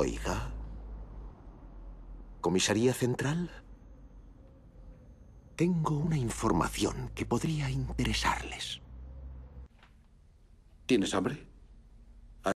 Oiga. ¿Comisaría Central? Tengo una información que podría interesarles. ¿Tienes hambre?